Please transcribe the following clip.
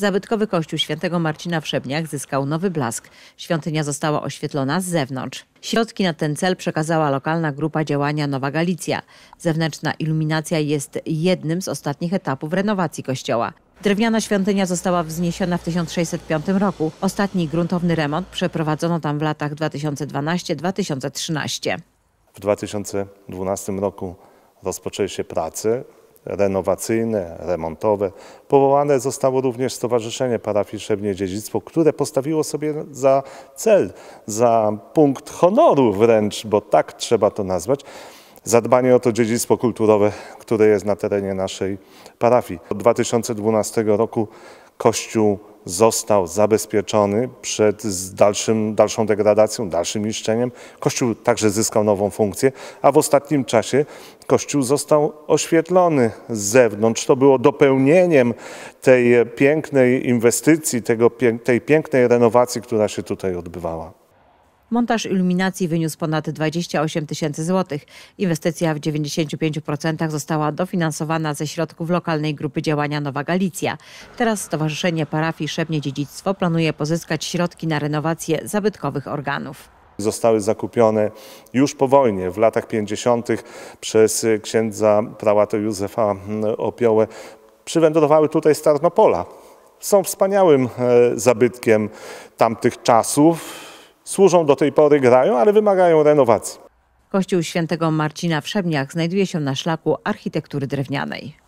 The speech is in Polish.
Zabytkowy kościół świętego Marcina w Szebniach zyskał nowy blask. Świątynia została oświetlona z zewnątrz. Środki na ten cel przekazała lokalna grupa działania Nowa Galicja. Zewnętrzna iluminacja jest jednym z ostatnich etapów renowacji kościoła. Drewniana świątynia została wzniesiona w 1605 roku. Ostatni gruntowny remont przeprowadzono tam w latach 2012-2013. W 2012 roku rozpoczęły się prace renowacyjne, remontowe. Powołane zostało również Stowarzyszenie Parafii Szewnie Dziedzictwo, które postawiło sobie za cel, za punkt honoru wręcz, bo tak trzeba to nazwać, zadbanie o to dziedzictwo kulturowe, które jest na terenie naszej parafii. Od 2012 roku Kościół został zabezpieczony przed dalszym, dalszą degradacją, dalszym niszczeniem. Kościół także zyskał nową funkcję, a w ostatnim czasie Kościół został oświetlony z zewnątrz. To było dopełnieniem tej pięknej inwestycji, tego, tej pięknej renowacji, która się tutaj odbywała. Montaż iluminacji wyniósł ponad 28 tysięcy złotych. Inwestycja w 95% została dofinansowana ze środków lokalnej grupy działania Nowa Galicja. Teraz Stowarzyszenie Parafii Szebnie Dziedzictwo planuje pozyskać środki na renowację zabytkowych organów zostały zakupione już po wojnie w latach 50. przez księdza prałata Józefa Opiołę. Przywędrowały tutaj z Tarnopola. Są wspaniałym e, zabytkiem tamtych czasów służą do tej pory, grają, ale wymagają renowacji. Kościół świętego Marcina w Szebniach znajduje się na szlaku architektury drewnianej.